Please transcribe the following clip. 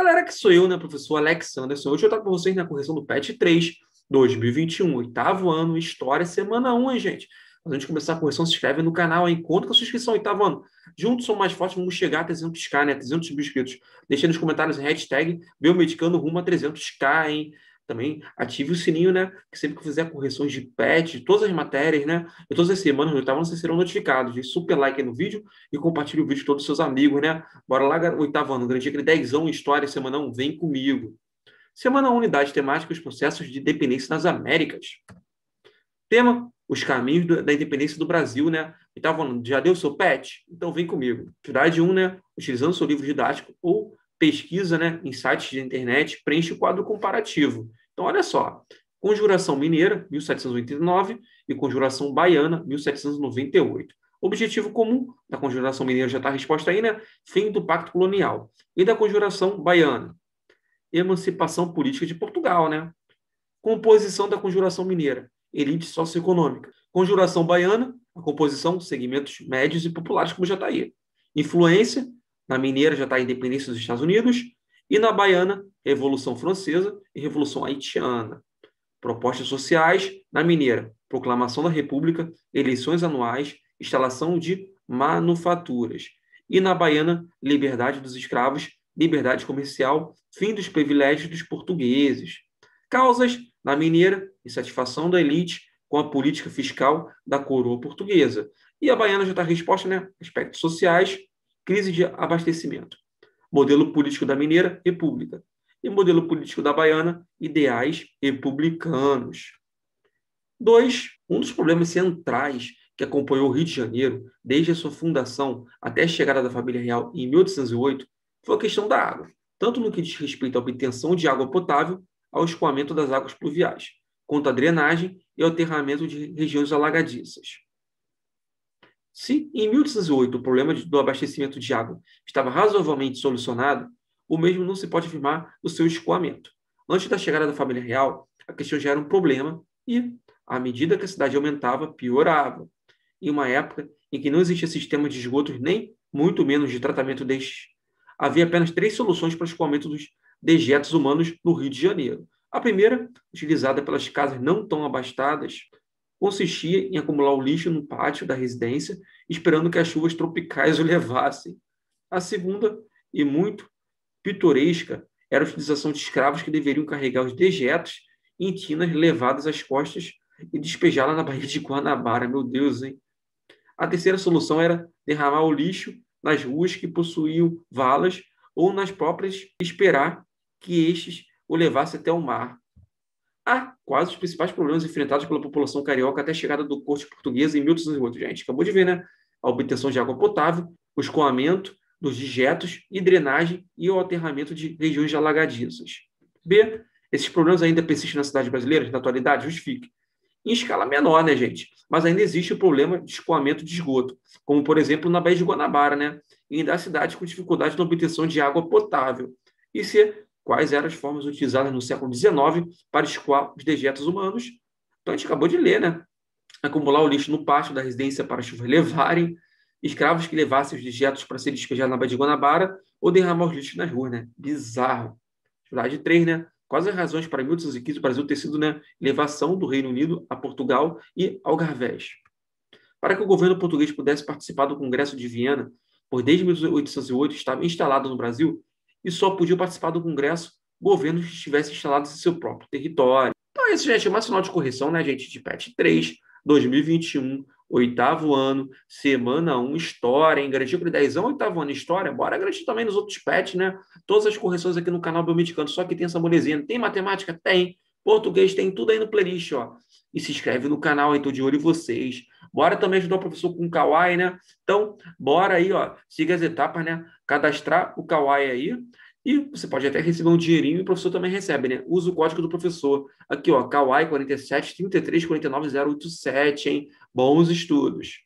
a galera que sou eu, né, professor Alex Anderson. Hoje eu trago para vocês na né, correção do PET 3, 2021, oitavo ano, História, semana 1, hein, gente? Mas antes de começar a correção, se inscreve no canal, hein? com a sua inscrição, oitavo ano. Juntos somos mais fortes, vamos chegar a 300k, né? 300 mil inscritos. Deixe nos comentários hashtag meu Biomedicando rumo a 300k, hein? também ative o sininho, né? Que sempre que fizer correções de patch, de todas as matérias, né? E todas as semanas no oitavo vocês serão notificados. de super like aí no vídeo e compartilhe o vídeo com todos os seus amigos, né? Bora lá, oitavo ano, grande aquele é dezão história, semana um vem comigo. Semana 1, unidade temática, os processos de dependência nas Américas. Tema, os caminhos da independência do Brasil, né? E tava falando, já deu seu pet? Então vem comigo. Atividade 1, né? Utilizando seu livro didático ou pesquisa, né? Em sites de internet, preenche o quadro comparativo. Então, olha só. Conjuração Mineira, 1789, e Conjuração Baiana, 1798. Objetivo comum da Conjuração Mineira já está a resposta aí, né? Fim do Pacto Colonial. E da Conjuração Baiana? Emancipação política de Portugal, né? Composição da Conjuração Mineira, elite socioeconômica. Conjuração Baiana, a composição, segmentos médios e populares, como já está aí. Influência, na Mineira já está a independência dos Estados Unidos, e na baiana, Revolução Francesa e Revolução Haitiana. Propostas sociais na mineira, proclamação da República, eleições anuais, instalação de manufaturas. E na baiana, liberdade dos escravos, liberdade comercial, fim dos privilégios dos portugueses. Causas na mineira, insatisfação da elite com a política fiscal da coroa portuguesa. E a baiana já está resposta, né? Aspectos sociais, crise de abastecimento modelo político da mineira, república, e modelo político da baiana, ideais republicanos. Dois, um dos problemas centrais que acompanhou o Rio de Janeiro desde a sua fundação até a chegada da família real em 1808 foi a questão da água, tanto no que diz respeito à obtenção de água potável, ao escoamento das águas pluviais, quanto à drenagem e ao aterramento de regiões alagadiças. Se em 1808 o problema do abastecimento de água estava razoavelmente solucionado, o mesmo não se pode afirmar do seu escoamento. Antes da chegada da família real, a questão já era um problema e, à medida que a cidade aumentava, piorava. Em uma época em que não existia sistema de esgotos nem muito menos de tratamento destes, havia apenas três soluções para o escoamento dos dejetos humanos no Rio de Janeiro. A primeira, utilizada pelas casas não tão abastadas, consistia em acumular o lixo no pátio da residência, esperando que as chuvas tropicais o levassem. A segunda, e muito pitoresca, era a utilização de escravos que deveriam carregar os dejetos em tinas levadas às costas e despejá-la na Baía de Guanabara. Meu Deus, hein? A terceira solução era derramar o lixo nas ruas que possuíam valas ou nas próprias, esperar que estes o levasse até o mar a quase os principais problemas enfrentados pela população carioca até a chegada do corte português em 1808. Gente, acabou de ver, né? A obtenção de água potável, o escoamento dos dejetos e drenagem e o aterramento de regiões alagadiças. B. Esses problemas ainda persistem na cidade brasileira, na atualidade, justifique. Em escala menor, né, gente? Mas ainda existe o problema de escoamento de esgoto, como, por exemplo, na Baía de Guanabara, né? E ainda há cidades com dificuldade na obtenção de água potável. E C quais eram as formas utilizadas no século XIX para escoar os dejetos humanos. Então, a gente acabou de ler, né? Acumular o lixo no pátio da residência para chuvas levarem, escravos que levassem os dejetos para serem despejados na Baía de Guanabara ou derramar os lixos nas ruas, né? Bizarro. Verdade 3, né? Quais as razões para 1815 o Brasil ter sido né, elevação do Reino Unido a Portugal e Algarvés? Para que o governo português pudesse participar do Congresso de Viena, pois desde 1808 estava instalado no Brasil, e só podia participar do Congresso governo que estivesse instalado em seu próprio território. Então, esse, gente, é mais sinal de correção, né, gente? De PET 3, 2021, oitavo ano, semana 1, história, hein? Garantiu por 10 oitavo ano, história. Bora garantir também nos outros PETs, né? Todas as correções aqui no canal Biomedicando, só que tem essa molezinha. Tem matemática? Tem. Português tem tudo aí no playlist, ó. E se inscreve no canal, hein? Tô de olho em vocês. Bora também ajudar o professor com o Kawaii, né? Então, bora aí, ó, siga as etapas, né? Cadastrar o Kawaii aí. E você pode até receber um dinheirinho e o professor também recebe, né? Usa o código do professor. Aqui, ó, Kawaii 47 33 49 087, hein? Bons estudos.